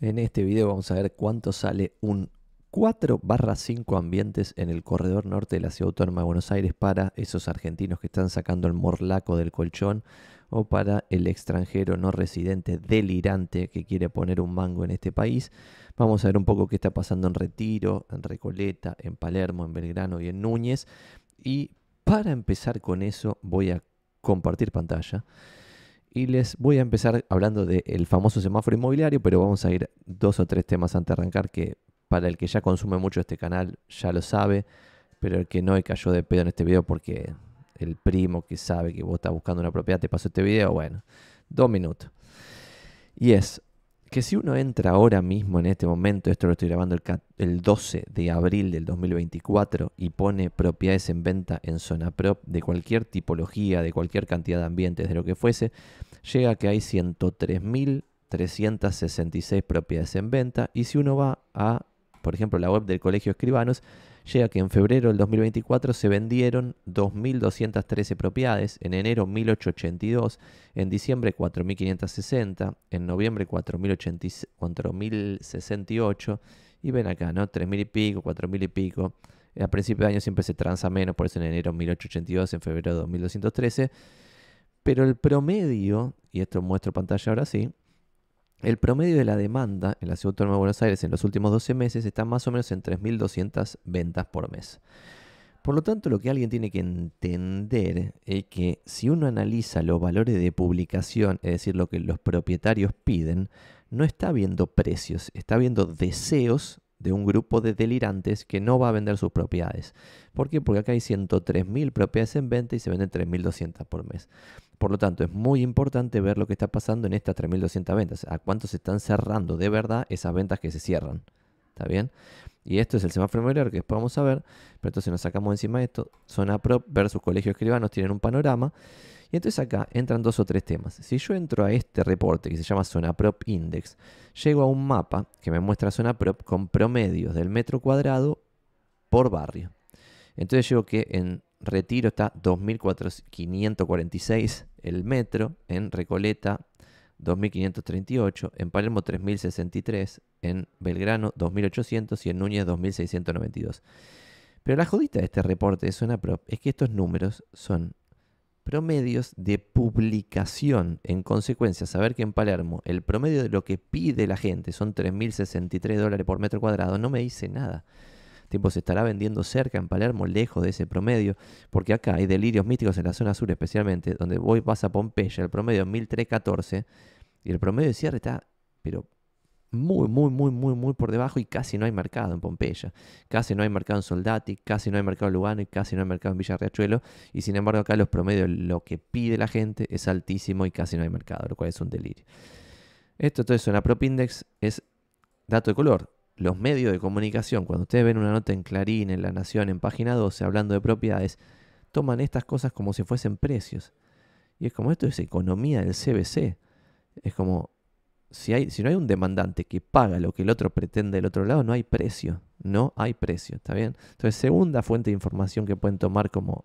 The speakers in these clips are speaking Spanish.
En este video vamos a ver cuánto sale un 4 barra 5 ambientes en el corredor norte de la Ciudad Autónoma de Buenos Aires para esos argentinos que están sacando el morlaco del colchón o para el extranjero no residente delirante que quiere poner un mango en este país. Vamos a ver un poco qué está pasando en Retiro, en Recoleta, en Palermo, en Belgrano y en Núñez. Y para empezar con eso voy a compartir pantalla y les voy a empezar hablando del famoso semáforo inmobiliario, pero vamos a ir dos o tres temas antes de arrancar que para el que ya consume mucho este canal ya lo sabe, pero el que no cayó de pedo en este video porque el primo que sabe que vos estás buscando una propiedad te pasó este video, bueno, dos minutos. Y es que si uno entra ahora mismo en este momento, esto lo estoy grabando el, 12 de abril del 2024 y pone propiedades en venta en zona prop de cualquier tipología, de cualquier cantidad de ambientes, de lo que fuese, llega que hay 103.366 propiedades en venta. Y si uno va a, por ejemplo, la web del Colegio Escribanos, llega que en febrero del 2024 se vendieron 2.213 propiedades, en enero 1.882, en diciembre 4.560, en noviembre 4.068 y ven acá, ¿no? 3.000 y pico, 4.000 y pico. A principio de año siempre se transa menos, por eso en enero 1882, en febrero 2213. Pero el promedio, y esto muestro pantalla ahora sí, el promedio de la demanda en la Ciudad Autónoma de Buenos Aires en los últimos 12 meses está más o menos en 3.200 ventas por mes. Por lo tanto, lo que alguien tiene que entender es que si uno analiza los valores de publicación, es decir, lo que los propietarios piden, no está viendo precios, está viendo deseos de un grupo de delirantes que no va a vender sus propiedades. ¿Por qué? Porque acá hay 103.000 propiedades en venta y se venden 3.200 por mes. Por lo tanto, es muy importante ver lo que está pasando en estas 3.200 ventas, a cuánto se están cerrando de verdad esas ventas que se cierran. ¿Está bien? Y esto es el semáforo mayor que después vamos a ver, pero entonces nos sacamos encima de esto, zona prop versus colegio escribanos tienen un panorama. Y entonces acá entran dos o tres temas. Si yo entro a este reporte que se llama Zona Prop Index, llego a un mapa que me muestra Zona Prop con promedios del metro cuadrado por barrio. Entonces llego que en Retiro está 2.546 el metro, en Recoleta 2.538, en Palermo 3.063, en Belgrano 2.800 y en Núñez 2.692. Pero la jodita de este reporte de Prop es que estos números son promedios de publicación. En consecuencia, saber que en Palermo el promedio de lo que pide la gente son 3.063 dólares por metro cuadrado no me dice nada. Tipo, se estará vendiendo cerca en Palermo, lejos de ese promedio, porque acá hay delirios místicos en la zona sur especialmente, donde voy vas a Pompeya, el promedio es 1314, y el promedio de cierre está, pero muy, muy, muy, muy, muy por debajo y casi no hay mercado en Pompeya. Casi no hay mercado en Soldati, casi no hay mercado en Lugano y casi no hay mercado en Villa Riachuelo. Y sin embargo, acá los promedios, lo que pide la gente es altísimo y casi no hay mercado, lo cual es un delirio. Esto eso en la Propindex es dato de color los medios de comunicación, cuando ustedes ven una nota en Clarín, en La Nación, en Página 12, hablando de propiedades, toman estas cosas como si fuesen precios. Y es como esto es economía del CBC. Es como, si, hay, si no hay un demandante que paga lo que el otro pretende del otro lado, no hay precio. No hay precio, ¿está bien? Entonces, segunda fuente de información que pueden tomar como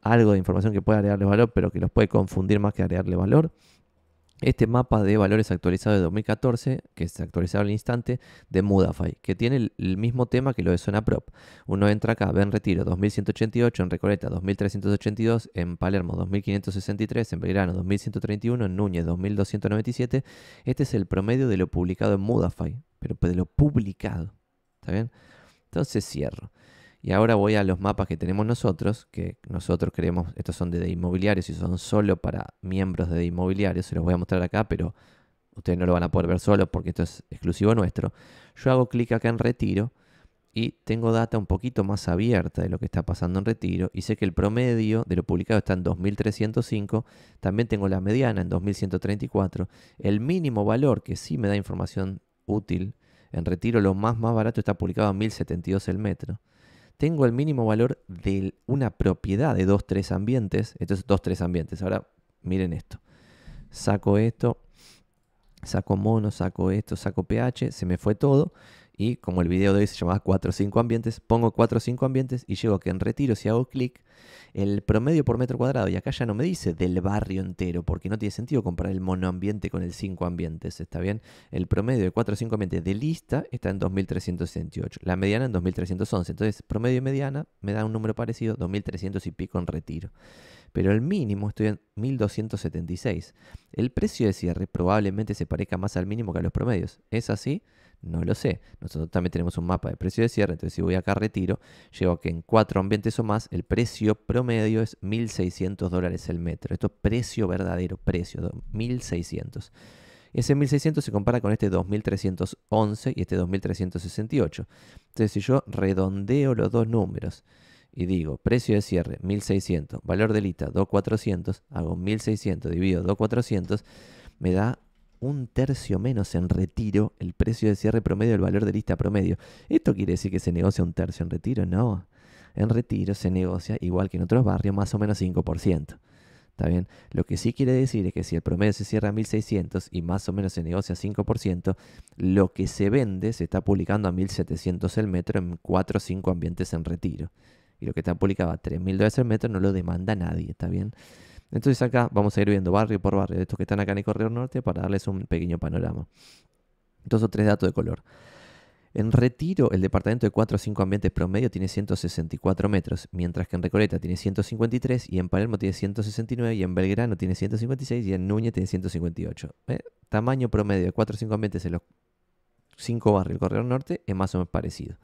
algo de información que puede agregarle valor, pero que los puede confundir más que agregarle valor, este mapa de valores actualizado de 2014, que se actualizado al instante, de Mudafy, que tiene el mismo tema que lo de Zona Prop. Uno entra acá, ve en Retiro 2188, en Recoleta 2382, en Palermo 2563, en Belgrano 2131, en Núñez 2297. Este es el promedio de lo publicado en Mudafy, pero de lo publicado. ¿Está bien? Entonces cierro. Y ahora voy a los mapas que tenemos nosotros, que nosotros creemos, estos son de, inmobiliarios y son solo para miembros de, inmobiliarios, se los voy a mostrar acá, pero ustedes no lo van a poder ver solo porque esto es exclusivo nuestro. Yo hago clic acá en retiro y tengo data un poquito más abierta de lo que está pasando en retiro y sé que el promedio de lo publicado está en 2305, también tengo la mediana en 2134, el mínimo valor que sí me da información útil en retiro lo más más barato está publicado a 1072 el metro tengo el mínimo valor de una propiedad de 2, 3 ambientes. Esto es 2, 3 ambientes. Ahora miren esto. Saco esto, saco mono, saco esto, saco pH, se me fue todo. Y como el video de hoy se llamaba 4 o 5 ambientes, pongo 4 o 5 ambientes y llego a que en retiro, si hago clic, el promedio por metro cuadrado, y acá ya no me dice del barrio entero, porque no tiene sentido comprar el monoambiente con el 5 ambientes, ¿está bien? El promedio de 4 o 5 ambientes de lista está en 2.368, la mediana en 2.311, entonces promedio y mediana me da un número parecido, 2.300 y pico en retiro. Pero el mínimo estoy en 1.276. El precio de cierre probablemente se parezca más al mínimo que a los promedios. ¿Es así? No lo sé. Nosotros también tenemos un mapa de precio de cierre. Entonces, si voy acá retiro, llego que en cuatro ambientes o más, el precio promedio es 1.600 dólares el metro. Esto es precio verdadero, precio, 1.600. Ese 1.600 se compara con este 2.311 y este 2.368. Entonces, si yo redondeo los dos números y digo precio de cierre 1.600, valor de lista 2.400, hago 1.600 dividido 2.400, me da un tercio menos en retiro el precio de cierre promedio del valor de lista promedio. ¿Esto quiere decir que se negocia un tercio en retiro? No. En retiro se negocia, igual que en otros barrios, más o menos 5%. ¿Está bien? Lo que sí quiere decir es que si el promedio se cierra a 1600 y más o menos se negocia 5%, lo que se vende se está publicando a 1700 el metro en 4 o 5 ambientes en retiro. Y lo que está publicado a 3000 dólares el metro no lo demanda nadie, ¿está bien? Entonces acá vamos a ir viendo barrio por barrio de estos que están acá en el Correo Norte para darles un pequeño panorama. Dos o tres datos de color. En Retiro, el departamento de 4 o 5 ambientes promedio tiene 164 metros, mientras que en Recoleta tiene 153 y en Palermo tiene 169 y en Belgrano tiene 156 y en Núñez tiene 158. Eh, tamaño promedio de 4 o 5 ambientes en los 5 barrios del Corredor Norte es más o menos parecido.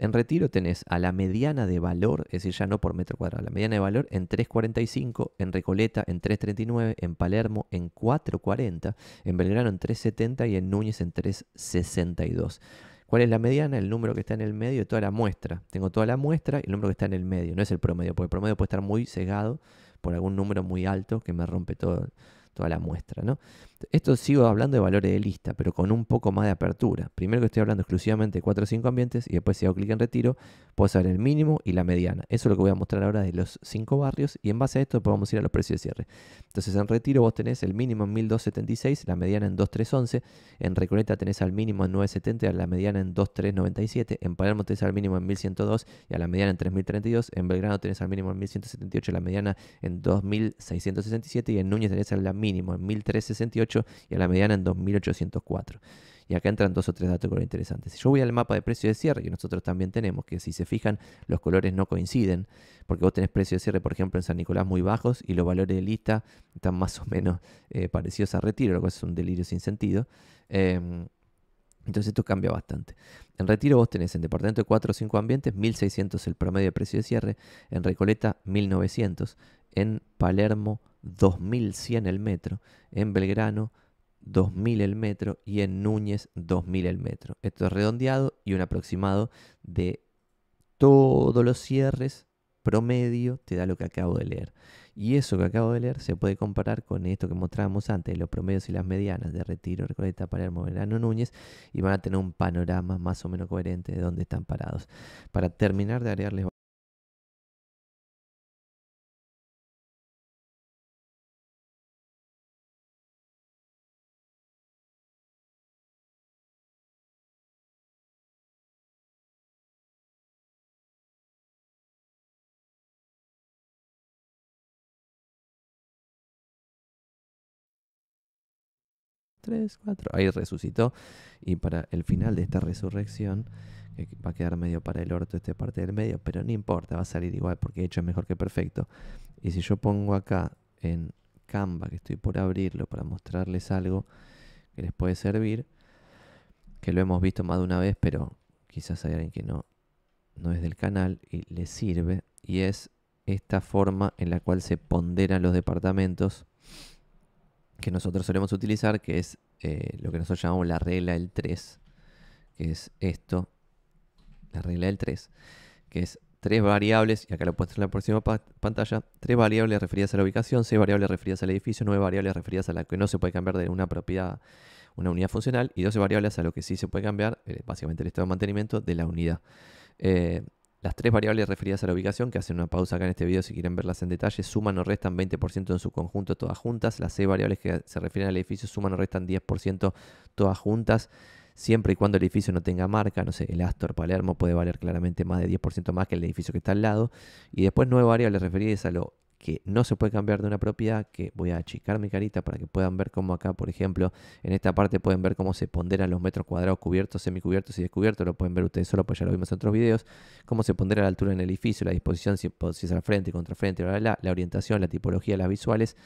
En retiro tenés a la mediana de valor, es decir, ya no por metro cuadrado, la mediana de valor en 3.45, en Recoleta en 3.39, en Palermo en 4.40, en Belgrano en 3.70 y en Núñez en 3.62. ¿Cuál es la mediana? El número que está en el medio de toda la muestra. Tengo toda la muestra y el número que está en el medio, no es el promedio, porque el promedio puede estar muy cegado por algún número muy alto que me rompe todo, a la muestra. ¿no? Esto sigo hablando de valores de lista, pero con un poco más de apertura. Primero que estoy hablando exclusivamente de 4 o 5 ambientes y después si hago clic en retiro, puedo saber el mínimo y la mediana. Eso es lo que voy a mostrar ahora de los 5 barrios y en base a esto podemos ir a los precios de cierre. Entonces en retiro vos tenés el mínimo en 1276, la mediana en 2311, en Recoleta tenés al mínimo en 970, a la mediana en 2397, en Palermo tenés al mínimo en 1102 y a la mediana en 3032, en Belgrano tenés al mínimo en 1178, la mediana en 2667 y en Núñez tenés a la mínimo en 1368 y a la mediana en 2804. Y acá entran dos o tres datos que son interesantes. Si yo voy al mapa de precio de cierre, que nosotros también tenemos, que si se fijan, los colores no coinciden, porque vos tenés precio de cierre, por ejemplo, en San Nicolás muy bajos y los valores de lista están más o menos eh, parecidos a retiro, lo cual es un delirio sin sentido. Em, entonces esto cambia bastante. En retiro vos tenés en departamento de 4 o 5 ambientes 1600 el promedio de precio de cierre, en Recoleta 1900, en Palermo 2100 el metro, en Belgrano 2000 el metro y en Núñez 2000 el metro. Esto es redondeado y un aproximado de todos los cierres promedio te da lo que acabo de leer. Y eso que acabo de leer se puede comparar con esto que mostrábamos antes, los promedios y las medianas de Retiro, Recoleta, Palermo, Verano, Núñez, y van a tener un panorama más o menos coherente de dónde están parados. Para terminar de agregarles 3, cuatro. Ahí resucitó. Y para el final de esta resurrección, que va a quedar medio para el orto esta parte del medio, pero no importa, va a salir igual porque hecho es mejor que perfecto. Y si yo pongo acá en Canva, que estoy por abrirlo para mostrarles algo que les puede servir, que lo hemos visto más de una vez, pero quizás hay alguien que no, no es del canal y le sirve, y es esta forma en la cual se ponderan los departamentos que nosotros solemos utilizar, que es eh, lo que nosotros llamamos la regla del 3, que es esto, la regla del 3, que es tres variables, y acá lo he puesto en la próxima pantalla, tres variables referidas a la ubicación, seis variables referidas al edificio, nueve variables referidas a la que no se puede cambiar de una propiedad, una unidad funcional, y 12 variables a lo que sí se puede cambiar, eh, básicamente el estado de mantenimiento de la unidad. Eh, las tres variables referidas a la ubicación, que hacen una pausa acá en este video si quieren verlas en detalle, suman o restan 20% en su conjunto todas juntas. Las seis variables que se refieren al edificio suman o restan 10% todas juntas, siempre y cuando el edificio no tenga marca. No sé, el Astor Palermo puede valer claramente más de 10% más que el edificio que está al lado. Y después nueve variables referidas a lo que no se puede cambiar de una propiedad, que voy a achicar mi carita para que puedan ver cómo acá, por ejemplo, en esta parte pueden ver cómo se ponderan los metros cuadrados cubiertos, semicubiertos y descubiertos, lo pueden ver ustedes solo, pues ya lo vimos en otros videos, cómo se pondera la altura en el edificio, la disposición, si, es al frente, contrafrente, la, la, la orientación, la tipología, las visuales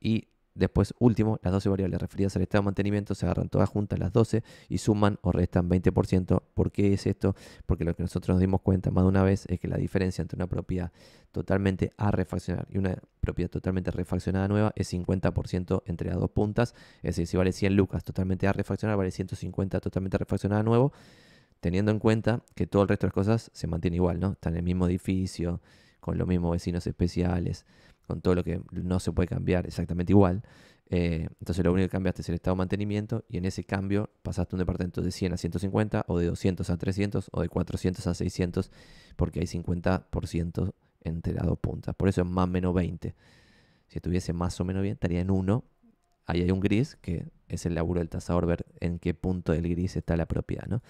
y Después, último, las 12 variables referidas al estado de mantenimiento se agarran todas juntas las 12 y suman o restan 20%. ¿Por qué es esto? Porque lo que nosotros nos dimos cuenta más de una vez es que la diferencia entre una propiedad totalmente a refaccionar y una propiedad totalmente refaccionada nueva es 50% entre las dos puntas. Es decir, si vale 100 lucas totalmente a refaccionar, vale 150 totalmente refaccionada nuevo, teniendo en cuenta que todo el resto de las cosas se mantiene igual, ¿no? Está en el mismo edificio, con los mismos vecinos especiales, con todo lo que no se puede cambiar exactamente igual. Eh, entonces lo único que cambiaste es el estado de mantenimiento y en ese cambio pasaste un departamento de 100 a 150 o de 200 a 300 o de 400 a 600 porque hay 50% entre las dos puntas. Por eso es más o menos 20. Si estuviese más o menos bien, estaría en 1. Ahí hay un gris, que es el laburo del tasador, ver en qué punto del gris está la propiedad. ¿no?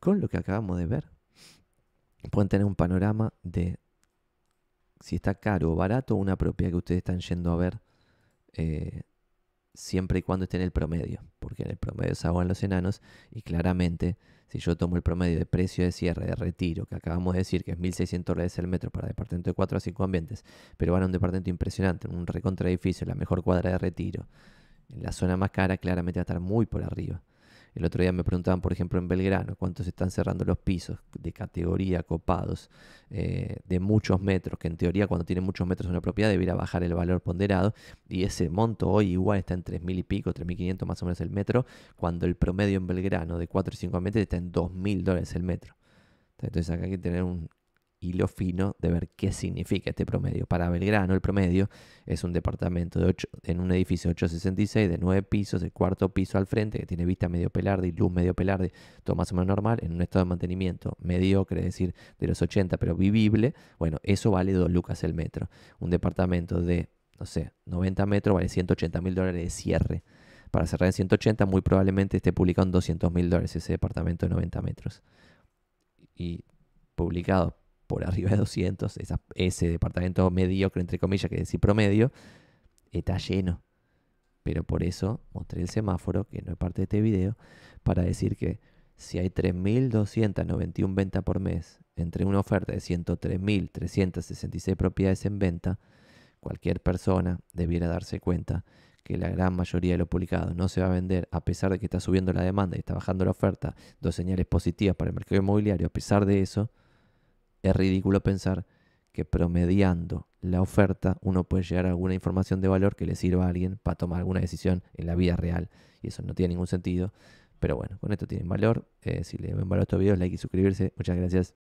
Con lo que acabamos de ver, pueden tener un panorama de si está caro o barato una propiedad que ustedes están yendo a ver, eh, siempre y cuando esté en el promedio, porque en el promedio se en los enanos y claramente si yo tomo el promedio de precio de cierre, de retiro, que acabamos de decir que es 1.600 dólares el metro para departamento de 4 a 5 ambientes, pero van a un departamento impresionante, un recontra edificio, la mejor cuadra de retiro, en la zona más cara claramente va a estar muy por arriba. El otro día me preguntaban, por ejemplo, en Belgrano, cuántos están cerrando los pisos de categoría copados eh, de muchos metros, que en teoría cuando tiene muchos metros una propiedad debería bajar el valor ponderado, y ese monto hoy igual está en 3.000 y pico, 3.500 más o menos el metro, cuando el promedio en Belgrano de 4 y 5 metros está en 2.000 dólares el metro. Entonces acá hay que tener un, hilo fino de ver qué significa este promedio. Para Belgrano, el promedio es un departamento de 8, en un edificio 866 de 9 pisos, el cuarto piso al frente, que tiene vista medio pelarde y luz medio pelarde, todo más o menos normal, en un estado de mantenimiento mediocre, es decir, de los 80, pero vivible. Bueno, eso vale 2 lucas el metro. Un departamento de, no sé, 90 metros vale 180 mil dólares de cierre. Para cerrar en 180, muy probablemente esté publicado en 200 mil dólares ese departamento de 90 metros. Y publicado por arriba de 200, ese departamento mediocre, entre comillas, que decir promedio, está lleno. Pero por eso mostré el semáforo, que no es parte de este video, para decir que si hay 3.291 ventas por mes entre una oferta de 103.366 propiedades en venta, cualquier persona debiera darse cuenta que la gran mayoría de lo publicado no se va a vender a pesar de que está subiendo la demanda y está bajando la oferta, dos señales positivas para el mercado inmobiliario, a pesar de eso, es ridículo pensar que promediando la oferta uno puede llegar a alguna información de valor que le sirva a alguien para tomar alguna decisión en la vida real. Y eso no tiene ningún sentido. Pero bueno, con esto tienen valor. Eh, si le ven valor a estos videos, like y suscribirse. Muchas gracias.